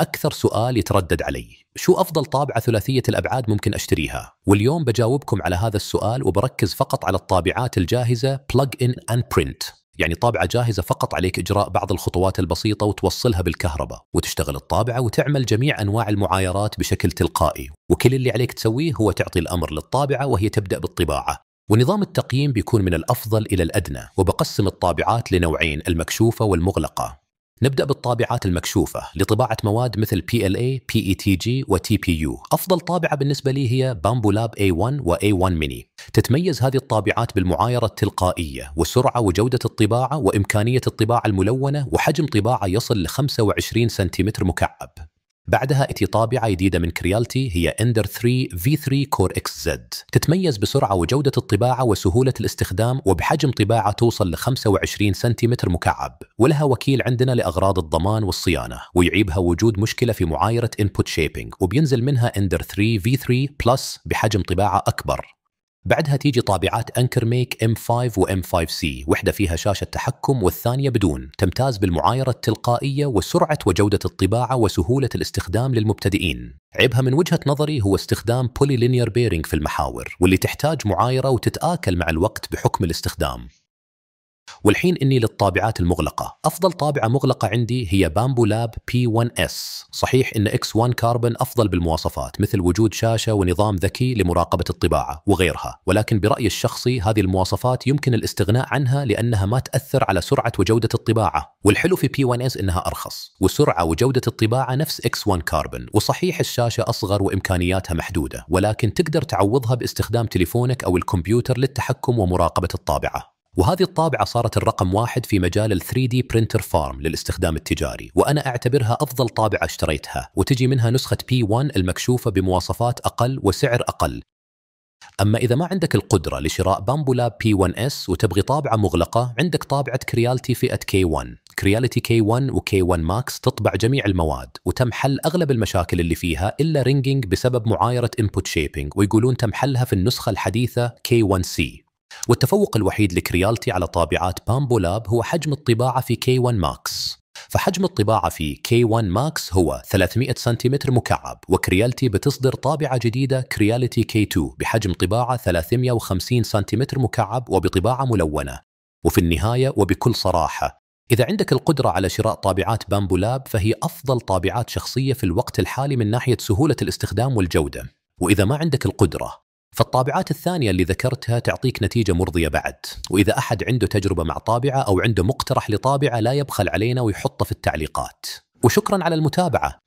أكثر سؤال يتردد علي شو أفضل طابعة ثلاثية الأبعاد ممكن أشتريها؟ واليوم بجاوبكم على هذا السؤال وبركز فقط على الطابعات الجاهزة Plug In and Print يعني طابعة جاهزة فقط عليك إجراء بعض الخطوات البسيطة وتوصلها بالكهرباء وتشتغل الطابعة وتعمل جميع أنواع المعايرات بشكل تلقائي وكل اللي عليك تسويه هو تعطي الأمر للطابعة وهي تبدأ بالطباعة ونظام التقييم بيكون من الأفضل إلى الأدنى وبقسم الطابعات لنوعين المكشوفة والمغلقة نبدأ بالطابعات المكشوفة لطباعة مواد مثل PLA, PETG و TPU. أفضل طابعة بالنسبة لي هي بامبو لاب A1 و A1 ميني. تتميز هذه الطابعات بالمعايرة التلقائية وسرعة وجودة الطباعة وإمكانية الطباعة الملونة وحجم طباعة يصل ل 25 سنتيمتر مكعب. بعدها اتي طابعة جديدة من كريالتي هي اندر 3 في 3 كور اكس زد تتميز بسرعة وجودة الطباعة وسهولة الاستخدام وبحجم طباعة توصل ل 25 سنتيمتر مكعب ولها وكيل عندنا لأغراض الضمان والصيانة ويعيبها وجود مشكلة في معايرة انبوت شيبنج وبينزل منها اندر 3 في 3 بلس بحجم طباعة أكبر بعدها تيجي طابعات انكر ميك ام 5 وام 5 سي وحده فيها شاشه تحكم والثانيه بدون تمتاز بالمعايره التلقائيه وسرعه وجوده الطباعه وسهوله الاستخدام للمبتدئين عيبها من وجهه نظري هو استخدام بولي لينير بيرنج في المحاور واللي تحتاج معايره وتتاكل مع الوقت بحكم الاستخدام والحين اني للطابعات المغلقه، افضل طابعه مغلقه عندي هي بامبو لاب بي 1 اس، صحيح ان اكس 1 كاربن افضل بالمواصفات مثل وجود شاشه ونظام ذكي لمراقبه الطباعه وغيرها، ولكن برايي الشخصي هذه المواصفات يمكن الاستغناء عنها لانها ما تاثر على سرعه وجوده الطباعه، والحلو في بي 1 اس انها ارخص، وسرعه وجوده الطباعه نفس اكس 1 كاربن، وصحيح الشاشه اصغر وامكانياتها محدوده، ولكن تقدر تعوضها باستخدام تليفونك او الكمبيوتر للتحكم ومراقبه الطابعه. وهذه الطابعة صارت الرقم واحد في مجال ال 3D Printer Farm للاستخدام التجاري وأنا أعتبرها أفضل طابعة اشتريتها وتجي منها نسخة P1 المكشوفة بمواصفات أقل وسعر أقل أما إذا ما عندك القدرة لشراء بامبولا P1S وتبغي طابعة مغلقة عندك طابعة كريالتي فئة K1 كريالتي K1 k 1 ماكس تطبع جميع المواد وتم حل أغلب المشاكل اللي فيها إلا رينجينج بسبب معايرة input shaping ويقولون تم حلها في النسخة الحديثة K1C والتفوق الوحيد لكريالتي على طابعات بامبو لاب هو حجم الطباعة في K1 Max فحجم الطباعة في K1 Max هو 300 سنتيمتر مكعب وكريالتي بتصدر طابعة جديدة كريالتي K2 بحجم طباعة 350 سنتيمتر مكعب وبطباعة ملونة وفي النهاية وبكل صراحة إذا عندك القدرة على شراء طابعات بامبو لاب فهي أفضل طابعات شخصية في الوقت الحالي من ناحية سهولة الاستخدام والجودة وإذا ما عندك القدرة فالطابعات الثانية اللي ذكرتها تعطيك نتيجة مرضية بعد، وإذا أحد عنده تجربة مع طابعة أو عنده مقترح لطابعة لا يبخل علينا ويحطه في التعليقات. وشكرا على المتابعة